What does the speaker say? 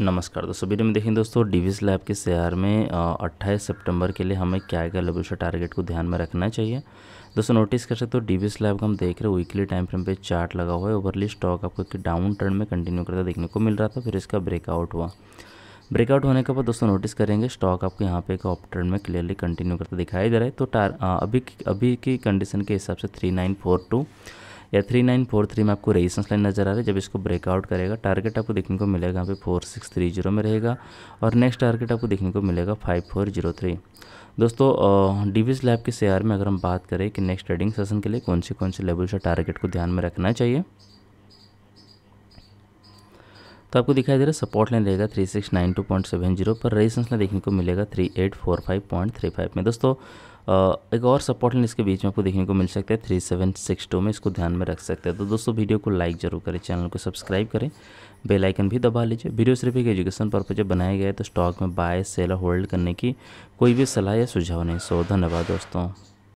नमस्कार दोस्तों वीडियो में देखें दोस्तों डिविज लैब के शेयर में 28 सितंबर के लिए हमें क्या क्या लेवल टारगेट को ध्यान में रखना चाहिए दोस्तों नोटिस कर सकते हो डीबीएस लैब का हम देख रहे हैं वीकली टाइम फ्रेम पे चार्ट लगा हुआ है ओवरली स्टॉक आपको एक डाउन ट्रेंड में कंटिन्यू करता देखने को मिल रहा था फिर इसका ब्रेकआउट हुआ ब्रेकआउट होने के बाद दोस्तों नोटिस करेंगे स्टॉक आपको यहाँ पे एक ऑप ट्रेंड में क्लियरली कंटिन्यू करता दिखाई दे रहा है तो टार अभी अभी की कंडीशन के हिसाब से थ्री नाइन फोर टू या थ्री नाइन फोर थ्री में आपको रेजिस्टेंस लाइन नजर आ रहा है जब इसको ब्रेकआउट करेगा टारगेट आपको देखने को मिलेगा यहाँ पे फोर सिक्स थ्री जीरो में रहेगा और नेक्स्ट टारगेट आपको देखने को मिलेगा फाइव फोर जीरो थ्री दोस्तों डिविज लैब के शेयर में अगर हम बात करें कि नेक्स्ट ट्रेडिंग सेशन के लिए कौन से कौन से लेवल से टारगेट को ध्यान में रखना चाहिए तो आपको दिखाई दे रहा है सपोर्ट लाइन रहेगा three six nine two point seven zero पर रेजिस्टेंस लाइन देखने को मिलेगा three eight four five point three five में दोस्तों एक और सपोर्ट लाइन इसके बीच में आपको देखने को मिल सकता है थ्री सेवन सिक्स टू में इसको ध्यान में रख सकते हैं तो दोस्तों वीडियो को लाइक जरूर करें चैनल को सब्सक्राइब करें बेल आइकन भी दबा लीजिए वीडियो सिर्फ एक एजुकेशन पर्पज बनाया गया है तो स्टॉक में बाय सेल और होल्ड करने की कोई भी सलाह या सुझाव नहीं सो धन्यवाद दोस्तों